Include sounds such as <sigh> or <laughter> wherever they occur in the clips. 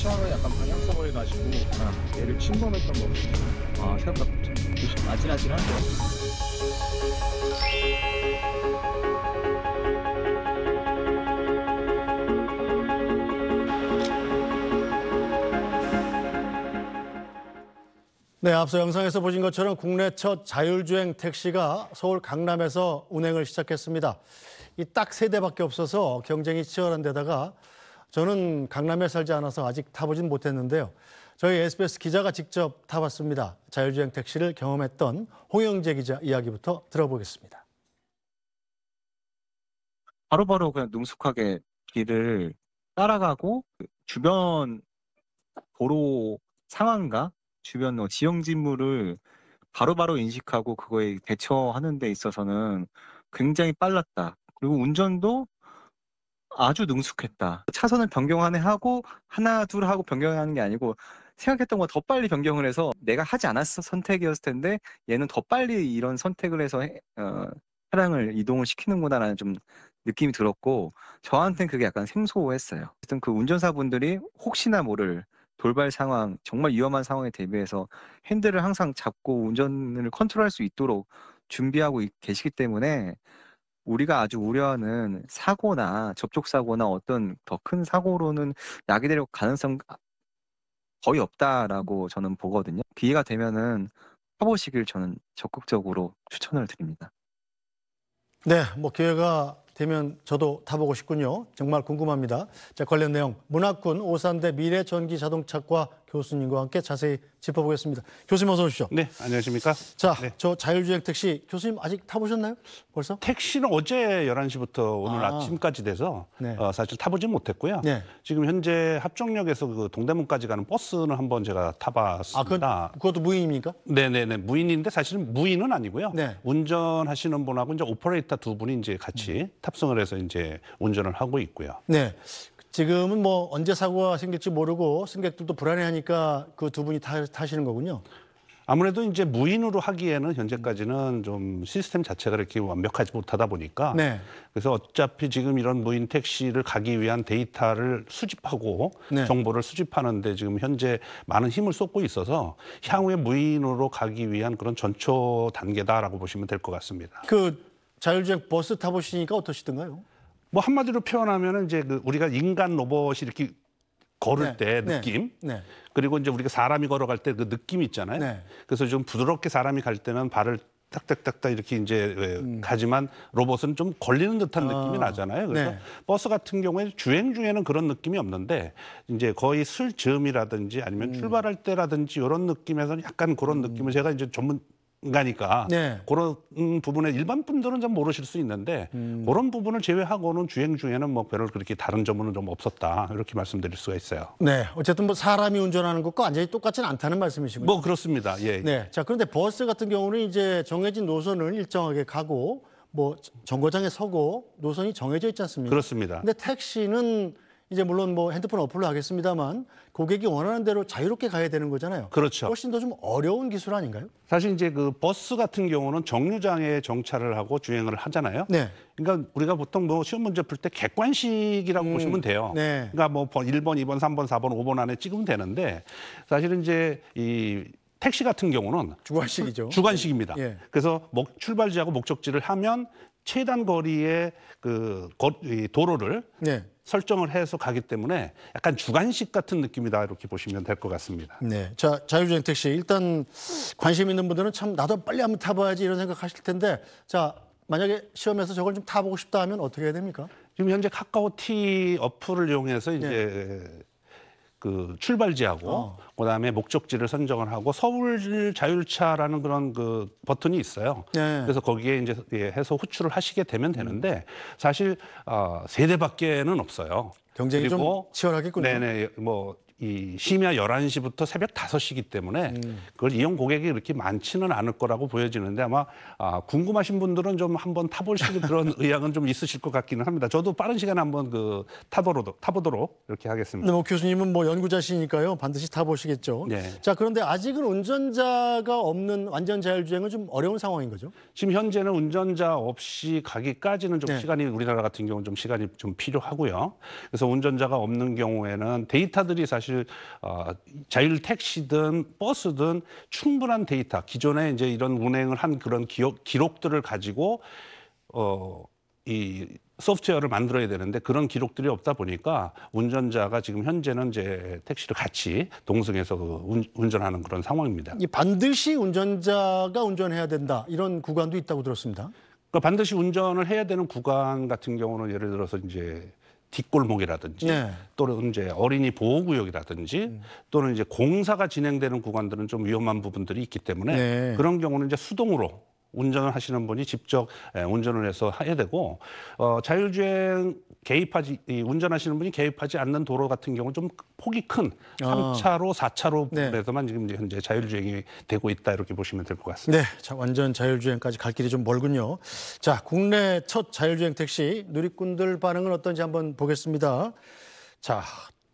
차로 약간 방향서버을 가지고 네. 얘를 침범했던 거 같아요. 아 생각보다 조금 아찔아찔한데요. 네, 앞서 영상에서 보신 것처럼 국내 첫 자율주행 택시가 서울 강남에서 운행을 시작했습니다. 이 딱 세 대밖에 없어서 경쟁이 치열한 데다가 저는 강남에 살지 않아서 아직 타보진 못했는데요. 저희 SBS 기자가 직접 타봤습니다. 자율주행 택시를 경험했던 홍영재 기자 이야기부터 들어보겠습니다. 바로바로 그냥 능숙하게 길을 따라가고 그 주변 도로 상황과 주변 뭐 지형 진물을 바로바로 인식하고 그거에 대처하는 데 있어서는 굉장히 빨랐다. 그리고 운전도 아주 능숙했다. 차선을 변경하네 하고 하나 둘 하고 변경하는 게 아니고 생각했던 거 더 빨리 변경을 해서 내가 하지 않았어 선택이었을 텐데 얘는 더 빨리 이런 선택을 해서 어, 차량을 이동을 시키는구나라는 좀 느낌이 들었고 저한테는 그게 약간 생소했어요. 어쨌든 그 운전사분들이 혹시나 모를 돌발 상황, 정말 위험한 상황에 대비해서 핸들을 항상 잡고 운전을 컨트롤할 수 있도록 준비하고 계시기 때문에 우리가 아주 우려하는 사고나 접촉사고나 어떤 더 큰 사고로는 약이 될 가능성 아, 거의 없다라고 저는 보거든요. 기회가 되면은 해보시길 저는 적극적으로 추천을 드립니다. 네, 뭐 기회가 되면 저도 타보고 싶군요. 정말 궁금합니다. 자, 관련 내용 문학군 오산대 미래전기자동차과 교수님과 함께 자세히 짚어보겠습니다. 교수님 어서 오십시오. 네, 안녕하십니까. 자, 네. 저 자율주행 택시 교수님 아직 타보셨나요? 벌써? 택시는 어제 11시부터 오늘 아. 침까지 돼서 네. 어, 사실 타보진 못했고요. 네. 지금 현재 합정역에서 그 동대문까지 가는 버스는 한번 제가 타봤습니다. 아, 그, 것도 무인입니까? 네네네, 무인인데 사실은 무인은 아니고요. 네. 운전하시는 분하고 이제 오퍼레이터 두 분이 이제 같이 음. 탑승을 해서 이제 운전을 하고 있고요. 네, 지금은 뭐 언제 사고가 생길지 모르고 승객들도 불안해하니까 그 두 분이 타, 타시는 거군요. 아무래도 이제 무인으로 하기에는 현재까지는 좀 시스템 자체가 이렇게 완벽하지 못하다 보니까 네. 그래서 어차피 지금 이런 무인 택시를 가기 위한 데이터를 수집하고 네. 정보를 수집하는데 지금 현재 많은 힘을 쏟고 있어서 향후에 무인으로 가기 위한 그런 전초 단계다라고 보시면 될 것 같습니다. 그 자율주행 버스 타보시니까 어떠시던가요? 뭐 한마디로 표현하면 이제 그 우리가 인간 로봇이 이렇게 걸을 네, 때 네. 느낌 네, 네. 그리고 이제 우리가 사람이 걸어갈 때 그 느낌 있잖아요. 네. 그래서 좀 부드럽게 사람이 갈 때는 발을 딱딱딱딱 이렇게 이제 음. 가지만 로봇은 좀 걸리는 듯한 아, 느낌이 나잖아요. 그래서 네. 버스 같은 경우에 주행 중에는 그런 느낌이 없는데 이제 거의 슬 즈음이라든지 아니면 음. 출발할 때라든지 이런 느낌에서는 약간 그런 음. 느낌을 제가 이제 전문 가니까 네. 그런 부분에 일반 분들은 좀 모르실 수 있는데 음. 그런 부분을 제외하고는 주행 중에는 뭐 별로 그렇게 다른 점은 좀 없었다 이렇게 말씀드릴 수가 있어요. 네, 어쨌든 뭐 사람이 운전하는 것과 완전히 똑같지는 않다는 말씀이시군요. 뭐 그렇습니다. 예. 네, 자 그런데 버스 같은 경우는 이제 정해진 노선을 일정하게 가고 뭐 정거장에 서고 노선이 정해져 있지 않습니까? 그렇습니다. 근데 택시는 이제 물론 뭐 핸드폰 어플로 하겠습니다만 고객이 원하는 대로 자유롭게 가야 되는 거잖아요. 그렇죠. 훨씬 더 좀 어려운 기술 아닌가요? 사실 이제 그 버스 같은 경우는 정류장에 정차를 하고 주행을 하잖아요. 네. 그러니까 우리가 보통 뭐 시험 문제 풀 때 객관식이라고 음, 보시면 돼요. 네. 그러니까 뭐 1번, 2번, 3번, 4번, 5번 안에 찍으면 되는데 사실은 이제 이 택시 같은 경우는 주관식이죠. 주관식입니다. 예. 그래서 목, 출발지하고 목적지를 하면 최단 거리의 그 거, 도로를 예. 설정을 해서 가기 때문에 약간 주관식 같은 느낌이다 이렇게 보시면 될 것 같습니다. 네, 자 자율주행 택시 일단 관심 있는 분들은 참 나도 빨리 한번 타봐야지 이런 생각하실 텐데 자 만약에 시험에서 저걸 좀 타보고 싶다 하면 어떻게 해야 됩니까? 지금 현재 카카오 티 어플을 이용해서 이제 네. 그 출발지하고 어. 그다음에 목적지를 선정을 하고 서울 자율차라는 그런 그 버튼이 있어요. 네. 그래서 거기에 이제 예, 해서 호출을 하시게 되면 되는데 사실 어, 세 대밖에는 없어요. 경쟁이 좀 치열하겠군요. 네네 뭐이 심야 11시부터 새벽 5시이기 때문에 음. 그걸 이용 고객이 그렇게 많지는 않을 거라고 보여지는데 아마 아, 궁금하신 분들은 좀 한번 타보실 <laughs> 그런 의향은 좀 있으실 것 같기는 합니다. 저도 빠른 시간에 한번 그 타보도록, 타보도록 이렇게 하겠습니다. 네, 뭐 교수님은 뭐 연구자시니까요. 반드시 타보시겠죠. 네. 자, 그런데 아직은 운전자가 없는 완전 자율주행은 좀 어려운 상황인 거죠. 지금 현재는 운전자 없이 가기까지는 좀 네. 시간이 우리나라 같은 경우는 좀 시간이 좀 필요하고요. 그래서 운전자가 없는 경우에는 데이터들이 사실 사실 어, 자율 택시든 버스든 충분한 데이터, 기존에 이제 이런 운행을 한 그런 기억, 기록들을 가지고 어, 이 소프트웨어를 만들어야 되는데 그런 기록들이 없다 보니까 운전자가 지금 현재는 이제 택시를 같이 동승해서 그 운, 전하는 그런 상황입니다. 반드시 운전자가 운전해야 된다 이런 구간도 있다고 들었습니다. 그러니까 반드시 운전을 해야 되는 구간 같은 경우는 예를 들어서 이제 뒷골목이라든지 네. 또는 이제 어린이 보호구역이라든지 음. 또는 이제 공사가 진행되는 구간들은 좀 위험한 부분들이 있기 때문에 네. 그런 경우는 이제 수동으로 운전을 하시는 분이 직접 예, 운전을 해서 해야 되고 어, 자율주행 개입하지 운전하시는 분이 개입하지 않는 도로 같은 경우 좀 폭이 큰 아. 3차로, 4차로에서만 네. 지금 현재 자율주행이 되고 있다 이렇게 보시면 될 것 같습니다. 네, 자, 완전 자율주행까지 갈 길이 좀 멀군요. 자, 국내 첫 자율주행 택시 누리꾼들 반응은 어떤지 한번 보겠습니다. 자,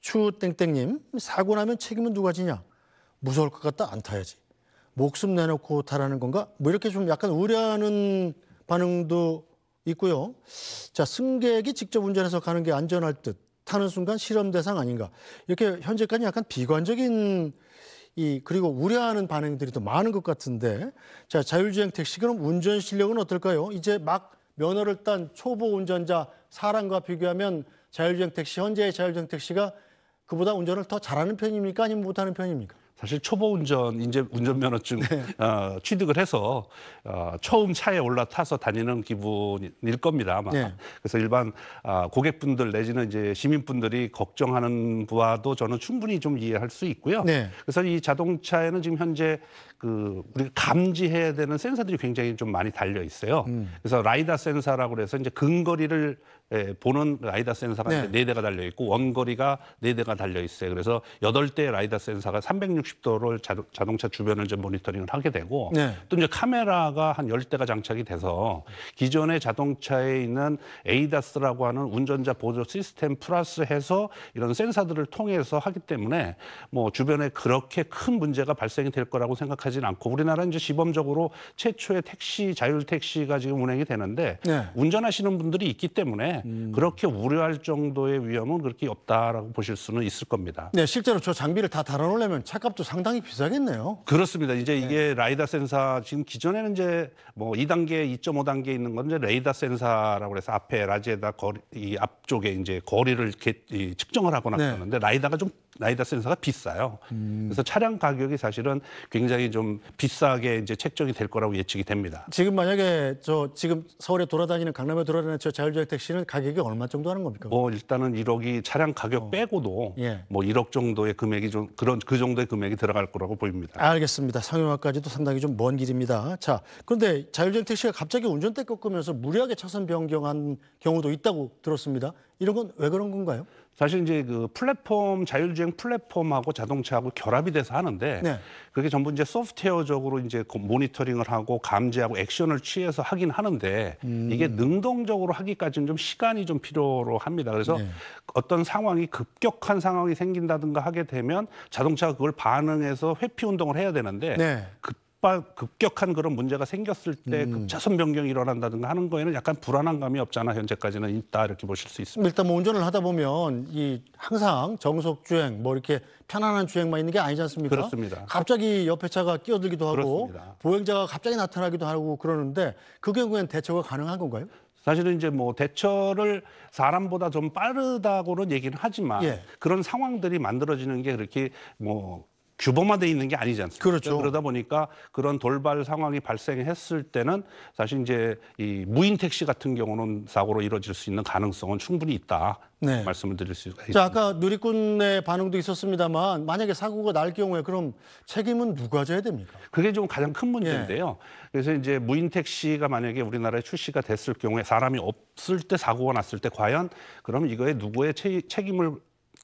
추 땡땡님 사고 나면 책임은 누가 지냐? 무서울 것 같다 안 타야지. 목숨 내놓고 타라는 건가? 뭐 이렇게 좀 약간 우려하는 반응도 있고요. 자, 승객이 직접 운전해서 가는 게 안전할 듯 타는 순간 실험 대상 아닌가. 이렇게 현재까지 약간 비관적인 이 그리고 우려하는 반응들이 더 많은 것 같은데 자, 자율주행 택시 그럼 운전 실력은 어떨까요? 이제 막 면허를 딴 초보 운전자 사람과 비교하면 자율주행 택시 현재의 자율주행 택시가 그보다 운전을 더 잘하는 편입니까? 아니면 못하는 편입니까? 사실 초보 운전 인제 운전면허증 네. 어, 취득을 해서 어, 처음 차에 올라타서 다니는 기분일 겁니다 아마. 네. 그래서 일반 아, 고객분들 내지는 이제 시민분들이 걱정하는 부와도 저는 충분히 좀 이해할 수 있고요. 네. 그래서 이 자동차에는 지금 현재 그 우리 감지해야 되는 센서들이 굉장히 좀 많이 달려 있어요. 음. 그래서 라이다 센서라고 해서 이제 근거리를 예, 보는 라이다 센서가 네. 4대가 달려 있고 원거리가 네대가 달려 있어요. 그래서 여덟 대 라이다 센서가 360 360도를 자동, 차 주변을 이제 모니터링을 하게 되고 네. 또 이제 카메라가 한 열대가 장착이 돼서 기존의 자동차에 있는 에이다스라고 하는 운전자 보조 시스템 플러스 해서 이런 센서들을 통해서 하기 때문에 뭐 주변에 그렇게 큰 문제가 발생이 될 거라고 생각하지는 않고 우리나라 이제 시범적으로 최초의 택시 자율 택시가 지금 운행이 되는데 네. 운전하시는 분들이 있기 때문에 음. 그렇게 우려할 정도의 위험은 그렇게 없다라고 보실 수는 있을 겁니다. 네, 실제로 저 장비를 다 달아놓으려면 차값도 값도 상당히 비싸겠네요. 그렇습니다. 이제 네. 이게 라이다 센사 지금 기존에는 이제 뭐 2단계, 2.5단계 있는 건 이제 레이다 센사라고 해서 앞에 라지에다 거리 이 앞쪽에 이제 거리를 이렇게 측정을 하거나 네. 그러는데 라이다가 좀 라이다 센서가 비싸요. 음. 그래서 차량 가격이 사실은 굉장히 좀 비싸게 이제 책정이 될 거라고 예측이 됩니다. 지금 만약에 저 지금 서울에 돌아다니는 강남에 돌아다니는 저 자율주행 택시는 가격이 얼마 정도 하는 겁니까? 뭐 일단은 1억이 차량 가격 어. 빼고도 예. 뭐 1억 정도의 금액이 좀 그런 그 정도의 금액이 들어갈 거라고 보입니다. 알겠습니다. 상용화까지도 상당히 좀 먼 길입니다. 자, 그런데 자율주행 택시가 갑자기 운전대 꺾으면서 무리하게 차선 변경한 경우도 있다고 들었습니다. 이런 건 왜 그런 건가요? 사실 이제 그 플랫폼 자율주행 플랫폼하고 자동차하고 결합이 돼서 하는데 네. 그게 전부 이제 소프트웨어적으로 이제 그 모니터링을 하고 감지하고 액션을 취해서 하긴 하는데 음. 이게 능동적으로 하기까지는 좀 시간이 좀 필요로 합니다. 그래서 네. 어떤 상황이 급격한 상황이 생긴다든가 하게 되면 자동차가 그걸 반응해서 회피 운동을 해야 되는데 네. 그 급박 급격한 그런 문제가 생겼을 때 음. 급차선 변경이 일어난다든가 하는 거에는 약간 불안한 감이 없잖아 현재까지는 있다 이렇게 보실 수 있습니다. 일단 뭐 운전을 하다 보면 이 항상 정석 주행 뭐 이렇게 편안한 주행만 있는 게 아니지 않습니까? 그렇습니다. 갑자기 옆에 차가 끼어들기도 하고 그렇습니다. 보행자가 갑자기 나타나기도 하고 그러는데 그 경우에는 대처가 가능한 건가요? 사실은 이제 뭐 대처를 사람보다 좀 빠르다고는 얘기는 하지만 예. 그런 상황들이 만들어지는 게 그렇게 뭐 규범화돼 있는 게 아니지 않습니까? 그렇죠. 그러다 보니까 그런 돌발 상황이 발생했을 때는 사실 이제 이 무인 택시 같은 경우는 사고로 이루어질 수 있는 가능성은 충분히 있다. 네. 말씀을 드릴 수 있습니다. 자, 아까 누리꾼의 반응도 있었습니다만 만약에 사고가 날 경우에 그럼 책임은 누가 져야 됩니까? 그게 좀 가장 큰 문제인데요. 예. 그래서 이제 무인 택시가 만약에 우리나라에 출시가 됐을 경우에 사람이 없을 때 사고가 났을 때 과연 그럼 이거에 누구의 책임을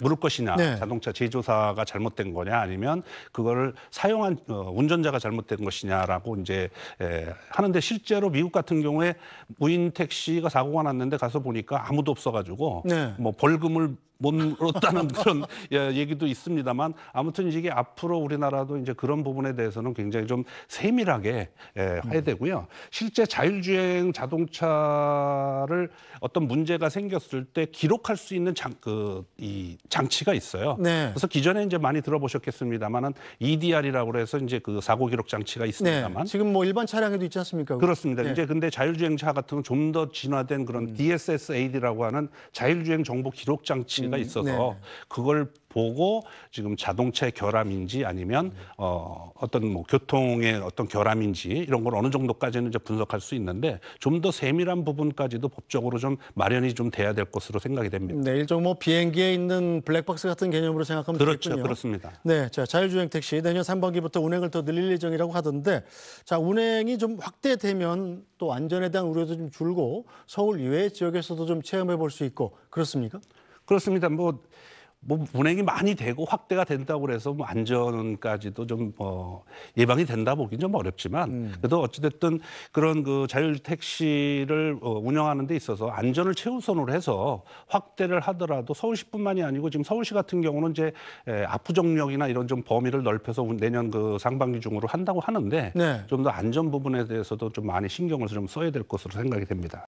물을 것이냐 네. 자동차 제조사가 잘못된 거냐 아니면 그거를 사용한 어, 운전자가 잘못된 것이냐라고 이제 에, 하는데 실제로 미국 같은 경우에 무인 택시가 사고가 났는데 가서 보니까 아무도 없어가지고 네. 뭐 벌금을 못물었다는 <laughs> 그런 예, 얘기도 있습니다만 아무튼 이게 앞으로 우리나라도 이제 그런 부분에 대해서는 굉장히 좀 세밀하게 예, 해야 음. 되고요. 실제 자율주행 자동차를 어떤 문제가 생겼을 때 기록할 수 있는 장, 그, 이 장치가 있어요. 네. 그래서 기존에 이제 많이 들어보셨겠습니다만은 EDR이라고 해서 이제 그 사고 기록 장치가 네. 있습니다만 네. 지금 뭐 일반 차량에도 있지 않습니까? 그렇습니다. 네. 이제 근데 자율주행차 같은 건좀더 진화된 그런 음. DSSAD라고 하는 자율주행 정보 기록 장치 가지가 음, 있어서 네. 그걸 보고 지금 자동차 의 결함인지 아니면 어, 어떤 뭐 교통의 어떤 결함인지 이런 걸 어느 정도까지는 이제 분석할 수 있는데 좀 더 세밀한 부분까지도 법적으로 좀 마련이 좀 돼야 될 것으로 생각이 됩니다. 네, 일종 뭐 비행기에 있는 블랙박스 같은 개념으로 생각하면 그렇죠, 되겠군요. 그렇습니다. 네, 자 자율주행 택시 내년 3분기부터 운행을 더 늘릴 예정이라고 하던데 자 운행이 좀 확대되면 또 안전에 대한 우려도 좀 줄고 서울 이외의 지역에서도 좀 체험해 볼 수 있고 그렇습니까? 그렇습니다. 뭐, 뭐운행이 많이 되고 확대가 된다고 그래서 뭐 안전까지도 좀뭐 예방이 된다 보긴 좀 어렵지만 음. 그래도 어찌됐든 그런 그 자율 택시를 어, 운영하는 데 있어서 안전을 최우선으로 해서 확대를 하더라도 서울시뿐만이 아니고 지금 서울시 같은 경우는 이제 에, 압구정역이나 이런 좀 범위를 넓혀서 내년 그 상반기 중으로 한다고 하는데 네. 좀더 안전 부분에 대해서도 좀 많이 신경을 좀 써야 될 것으로 생각이 됩니다.